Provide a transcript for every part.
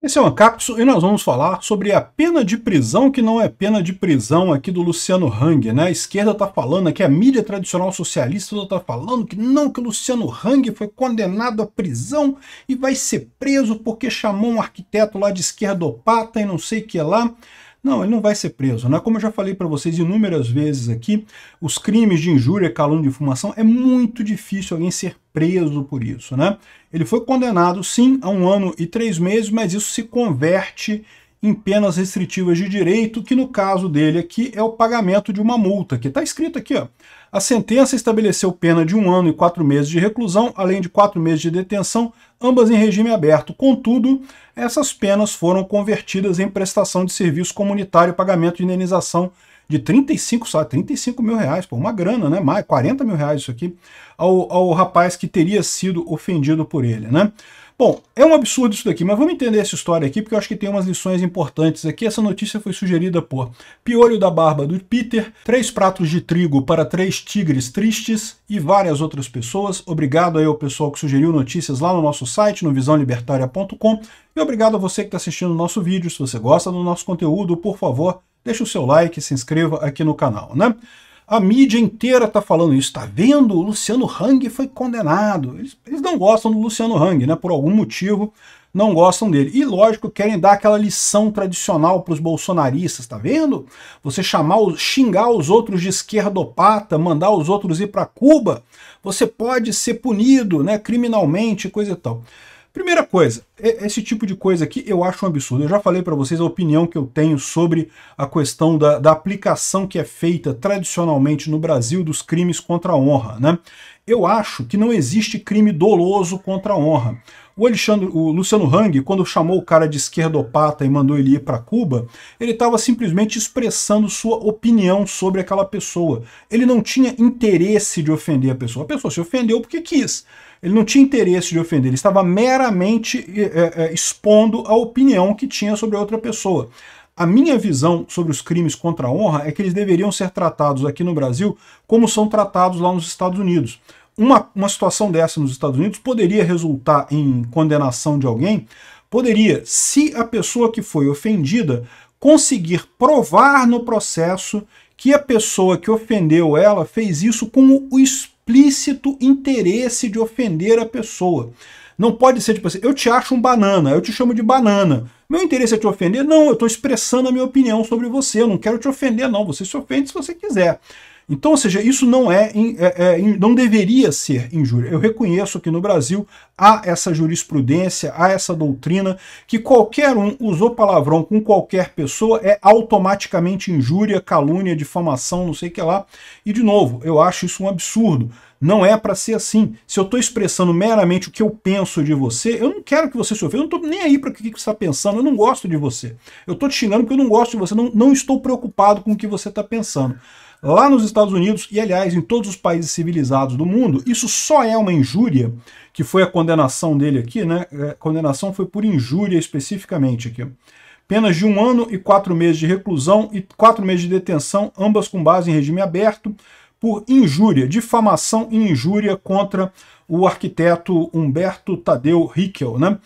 Esse é o Ancapsu e nós vamos falar sobre a pena de prisão que não é pena de prisão aqui do Luciano Hang. Né? A esquerda está falando aqui, a mídia tradicional socialista está falando que não, que o Luciano Hang foi condenado à prisão e vai ser preso porque chamou um arquiteto lá de esquerdopata e não sei o que lá. Não, ele não vai ser preso. Né? Como eu já falei para vocês inúmeras vezes aqui, os crimes de injúria, calúnia e difamação é muito difícil alguém ser preso por isso. Né? Ele foi condenado, sim, a um ano e três meses, mas isso se converte em penas restritivas de direito, que no caso dele aqui é o pagamento de uma multa, que está escrito aqui. Ó. A sentença estabeleceu pena de um ano e quatro meses de reclusão, além de quatro meses de detenção, ambas em regime aberto. Contudo, essas penas foram convertidas em prestação de serviço comunitário, pagamento de indenização de 35 só, 35 mil reais, por uma grana, né? Mais 40 mil reais isso aqui, ao, ao rapaz que teria sido ofendido por ele, né? Bom, é um absurdo isso daqui, mas vamos entender essa história aqui, porque eu acho que tem umas lições importantes aqui. Essa notícia foi sugerida por Piolho da Barba do Peter, três pratos de trigo para três tigres tristes e várias outras pessoas. Obrigado aí ao pessoal que sugeriu notícias lá no nosso site, no visãolibertaria.com. E obrigado a você que está assistindo o nosso vídeo. Se você gosta do nosso conteúdo, por favor, deixe o seu like, se inscreva aqui no canal, né? A mídia inteira está falando isso. Está vendo? O Luciano Hang foi condenado. Eles, eles, não gostam do Luciano Hang, né? Por algum motivo, não gostam dele. E, lógico, querem dar aquela lição tradicional para os bolsonaristas. Está vendo? Você chamar, xingar os outros de esquerdopata, mandar os outros ir para Cuba, você pode ser punido né, criminalmente, coisa e tal. Primeira coisa, esse tipo de coisa aqui eu acho um absurdo. Eu já falei para vocês a opinião que eu tenho sobre a questão da, da, aplicação que é feita tradicionalmente no Brasil dos crimes contra a honra. Né? eu acho que não existe crime doloso contra a honra. O, Alexandre, o Luciano Hang, quando chamou o cara de esquerdopata e mandou ele ir para Cuba, ele estava simplesmente expressando sua opinião sobre aquela pessoa. Ele não tinha interesse de ofender a pessoa. A pessoa se ofendeu porque quis. Ele não tinha interesse de ofender, ele estava meramente é, é, expondo a opinião que tinha sobre a outra pessoa. A minha visão sobre os crimes contra a honra é que eles deveriam ser tratados aqui no Brasil como são tratados lá nos Estados Unidos. Uma, uma situação dessa nos Estados Unidos poderia resultar em condenação de alguém? Poderia, se a pessoa que foi ofendida conseguir provar no processo que a pessoa que ofendeu ela fez isso com o explícito interesse de ofender a pessoa. Não pode ser tipo assim, eu te acho um banana, eu te chamo de banana. Meu interesse é te ofender? Não, eu estou expressando a minha opinião sobre você. Eu não quero te ofender, não. Você se ofende se você quiser. Então, ou seja, isso não é, é, é, não deveria ser injúria. Eu reconheço que no Brasil há essa jurisprudência, há essa doutrina que qualquer um usou palavrão com qualquer pessoa é automaticamente injúria, calúnia, difamação, não sei o que lá. E de novo, eu acho isso um absurdo. Não é para ser assim. Se eu estou expressando meramente o que eu penso de você, eu não quero que você se ofenda, eu não estou nem aí para o que, que você está pensando, eu não gosto de você. Eu estou te xingando porque eu não gosto de você, não, não estou preocupado com o que você está pensando. Lá nos Estados Unidos, e aliás, em todos os países civilizados do mundo, isso só é uma injúria, que foi a condenação dele aqui, né? É, a condenação foi por injúria especificamente aqui. Penas de um ano e quatro meses de reclusão e quatro meses de detenção, ambas com base em regime aberto, por injúria, difamação e injúria contra o arquiteto Humberto Tadeu Hickel, né?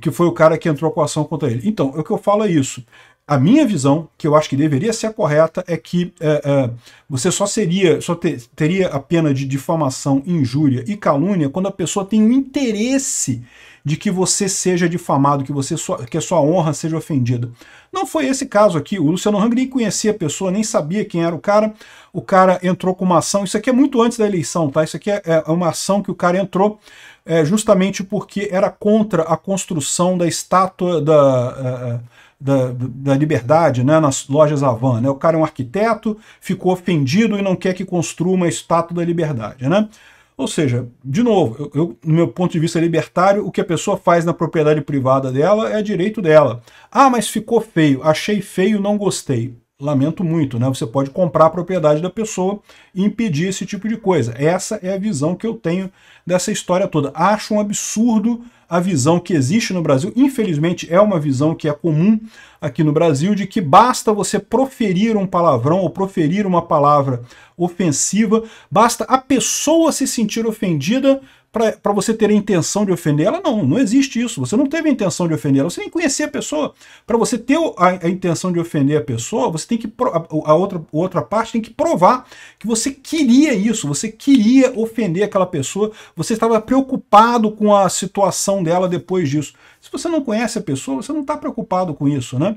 Que foi o cara que entrou com a ação contra ele. Então, é o que eu falo é isso. A minha visão, que eu acho que deveria ser a correta, é que é, é, você só seria, só teria a pena de difamação, injúria e calúnia quando a pessoa tem o interesse de que você seja difamado, que, você sua, que a sua honra seja ofendida. Não foi esse caso aqui. O Luciano Hang nem conhecia a pessoa, nem sabia quem era o cara. O cara entrou com uma ação. Isso aqui é muito antes da eleição, tá? Isso aqui é, é uma ação que o cara entrou é, justamente porque era contra a construção da estátua da é, é, da, da liberdade né, nas lojas Havan. Né? O cara é um arquiteto, ficou ofendido e não quer que construa uma estátua da liberdade. Né? Ou seja, de novo, eu, no meu ponto de vista libertário, o que a pessoa faz na propriedade privada dela é direito dela. Ah, mas ficou feio, achei feio, não gostei lamento muito, né? Você pode comprar a propriedade da pessoa e impedir esse tipo de coisa. Essa é a visão que eu tenho dessa história toda. Acho um absurdo a visão que existe no Brasil, infelizmente é uma visão que é comum aqui no Brasil, de que basta você proferir um palavrão ou proferir uma palavra ofensiva, basta a pessoa se sentir ofendida para você ter a intenção de ofender ela, não, não existe isso. Você não teve a intenção de ofender ela, você nem conhecia a pessoa. Para você ter a, a, intenção de ofender a pessoa, você tem que a, a outra, a outra parte tem que provar que você queria isso, você queria ofender aquela pessoa, você estava preocupado com a situação dela depois disso. Se você não conhece a pessoa, você não está preocupado com isso, né?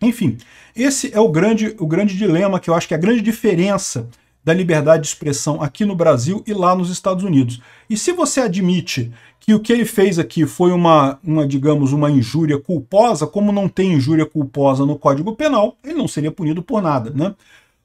Enfim, esse é o grande, o grande dilema que eu acho que é a grande diferença da liberdade de expressão aqui no Brasil e lá nos Estados Unidos. E se você admite que o que ele fez aqui foi uma, uma digamos, uma injúria culposa, como não tem injúria culposa no Código Penal, ele não seria punido por nada, né?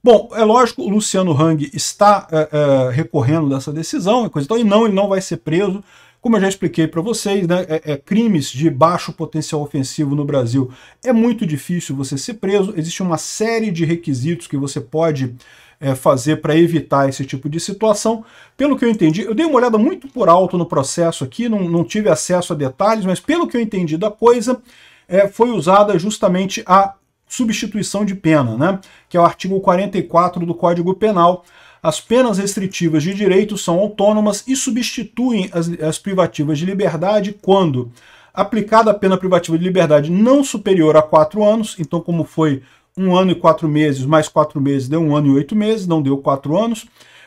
Bom, é lógico, o Luciano Hang está é, é, recorrendo dessa decisão e coisa e tal, e não, ele não vai ser preso, como eu já expliquei para vocês, né, é, é, crimes de baixo potencial ofensivo no Brasil é muito difícil você ser preso. Existe uma série de requisitos que você pode é, fazer para evitar esse tipo de situação. Pelo que eu entendi, eu dei uma olhada muito por alto no processo aqui, não, não tive acesso a detalhes, mas pelo que eu entendi da coisa, é, foi usada justamente a substituição de pena, né? que é o artigo 44 do Código Penal. As penas restritivas de direito são autônomas e substituem as, as privativas de liberdade quando aplicada a pena privativa de liberdade não superior a quatro anos, então como foi um ano e quatro meses, mais quatro meses, deu um ano e oito meses, não deu quatro anos.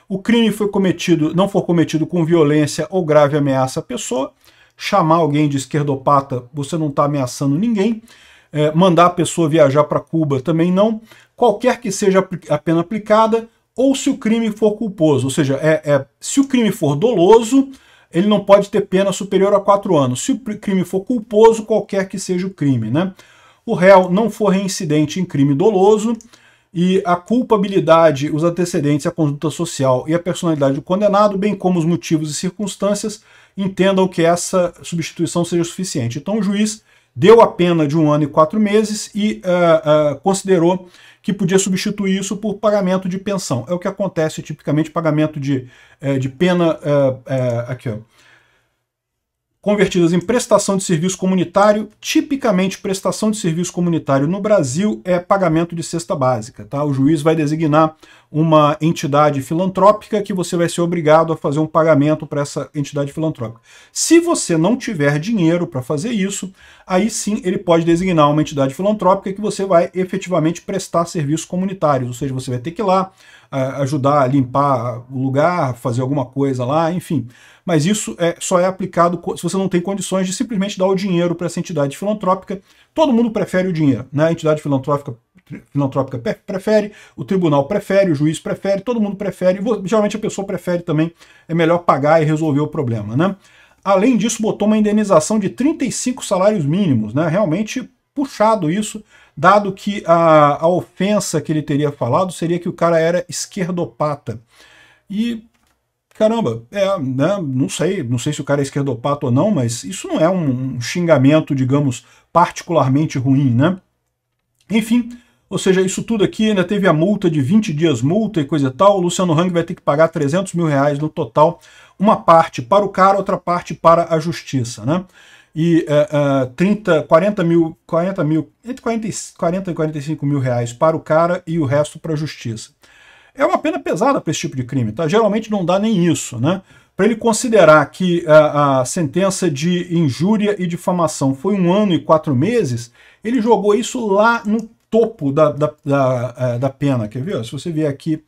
O crime foi cometido, não foi cometido com violência ou grave ameaça à pessoa. Chamar alguém de esquerdopata, você não está ameaçando ninguém. É, mandar a pessoa viajar para Cuba também não. Qualquer que seja a pena aplicada, ou se o crime for culposo, ou seja, é, é, se o crime for doloso, ele não pode ter pena superior a quatro anos. Se o crime for culposo, qualquer que seja o crime, né? o réu não for reincidente em crime doloso e a culpabilidade, os antecedentes, a conduta social e a personalidade do condenado, bem como os motivos e circunstâncias, entendam que essa substituição seja suficiente. Então o juiz deu a pena de um ano e quatro meses e uh, uh, considerou que podia substituir isso por pagamento de pensão. É o que acontece tipicamente, pagamento de, uh, de pena, aqui ó, convertidas em prestação de serviço comunitário. Tipicamente, prestação de serviço comunitário no Brasil é pagamento de cesta básica. Tá? O juiz vai designar uma entidade filantrópica que você vai ser obrigado a fazer um pagamento para essa entidade filantrópica. Se você não tiver dinheiro para fazer isso, aí sim ele pode designar uma entidade filantrópica que você vai efetivamente prestar serviços comunitários, ou seja, você vai ter que ir lá, ajudar a limpar o lugar, fazer alguma coisa lá, enfim. Mas isso é, só é aplicado se você não tem condições de simplesmente dar o dinheiro para essa entidade filantrópica. Todo mundo prefere o dinheiro, né? A entidade filantrópica filantrópica prefere, o tribunal prefere, o juiz prefere, todo mundo prefere, geralmente a pessoa prefere também, é melhor pagar e resolver o problema, né? Além disso, botou uma indenização de 35 salários mínimos, né? Realmente puxado isso dado que a, a ofensa que ele teria falado seria que o cara era esquerdopata. E caramba, é, né, não sei, não sei se o cara é esquerdopata ou não, mas isso não é um, um xingamento, digamos, particularmente ruim, né? Enfim, ou seja, isso tudo aqui ainda teve a multa de 20 dias multa e coisa e tal, o Luciano Hang vai ter que pagar 300 mil reais no total, uma parte para o cara, outra parte para a justiça, né? e uh, uh, 30, 40 mil, 40 mil, entre 40, 40 e 45 mil reais para o cara e o resto para a justiça. É uma pena pesada para esse tipo de crime, tá? Geralmente não dá nem isso, né? Para ele considerar que a, é, a sentença de injúria e difamação foi um ano e quatro meses, ele jogou isso lá no topo da, da, da, é, da, pena. Quer ver? Se você vier aqui,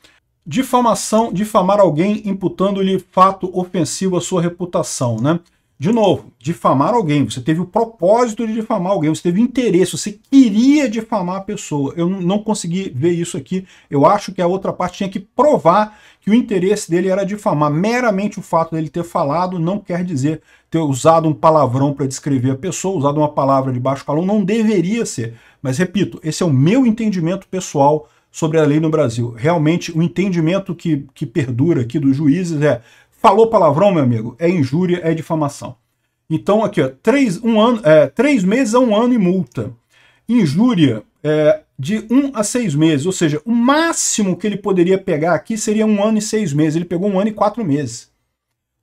difamação, difamar alguém imputando-lhe fato ofensivo à sua reputação, né? De novo, difamar alguém. Você teve o propósito de difamar alguém, você teve interesse, você queria difamar a pessoa. Eu não consegui ver isso aqui. Eu acho que a outra parte tinha que provar que o interesse dele era difamar. Meramente o fato dele ter falado não quer dizer ter usado um palavrão para descrever a pessoa, usado uma palavra de baixo calão, não deveria ser. Mas repito, esse é o meu entendimento pessoal sobre a lei no Brasil. Realmente, o entendimento que, que perdura aqui dos juízes é Falou palavrão, meu amigo, é injúria, é difamação. Então, aqui, ó, três, um ano, é, três meses a é um ano e multa. Injúria, é, de um a seis meses, ou seja, o máximo que ele poderia pegar aqui seria um ano e seis meses. Ele pegou um ano e quatro meses.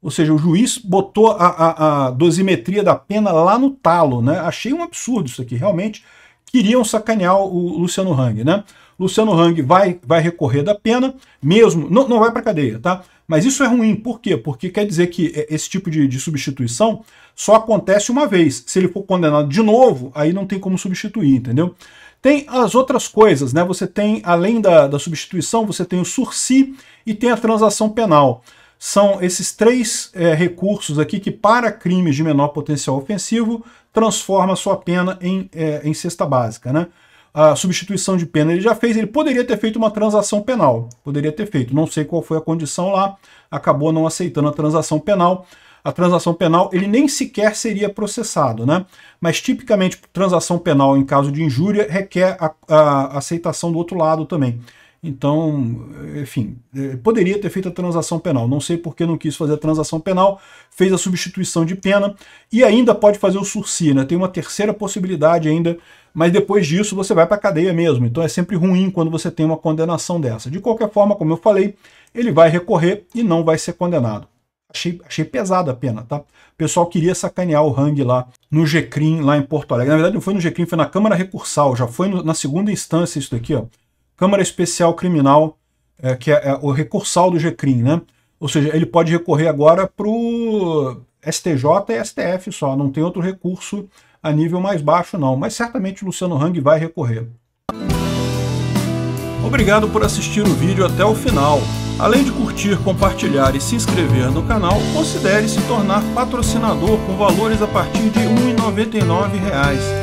Ou seja, o juiz botou a, a, a dosimetria da pena lá no talo, né? Achei um absurdo isso aqui, realmente. Queriam sacanear o Luciano Hang, né? Luciano Hang vai, vai recorrer da pena, mesmo. Não, não vai para cadeia, tá? Mas isso é ruim, por quê? Porque quer dizer que é, esse tipo de, de substituição só acontece uma vez. Se ele for condenado de novo, aí não tem como substituir, entendeu? Tem as outras coisas, né? Você tem, além da, da substituição, você tem o sursi e tem a transação penal. São esses três é, recursos aqui que, para crimes de menor potencial ofensivo, transforma a sua pena em, é, em cesta básica, né? a substituição de pena ele já fez, ele poderia ter feito uma transação penal, poderia ter feito, não sei qual foi a condição lá, acabou não aceitando a transação penal, a transação penal ele nem sequer seria processado, né? Mas tipicamente transação penal em caso de injúria requer a, a aceitação do outro lado também. Então, enfim, eh, poderia ter feito a transação penal. Não sei por que não quis fazer a transação penal, fez a substituição de pena e ainda pode fazer o sursi, né? Tem uma terceira possibilidade ainda, mas depois disso você vai para a cadeia mesmo. Então é sempre ruim quando você tem uma condenação dessa. De qualquer forma, como eu falei, ele vai recorrer e não vai ser condenado. Achei, achei pesada a pena, tá? O pessoal queria sacanear o Hang lá no GCRIM, lá em Porto Alegre. Na verdade, não foi no GCRIM, foi na Câmara Recursal, já foi no, na segunda instância isso daqui, ó. Câmara Especial Criminal, é, que é, é, o recursal do GCRIM, né? Ou seja, ele pode recorrer agora para o STJ e STF só, não tem outro recurso a nível mais baixo não, mas certamente o Luciano Hang vai recorrer. Obrigado por assistir o vídeo até o final. Além de curtir, compartilhar e se inscrever no canal, considere se tornar patrocinador com valores a partir de R$ 1,99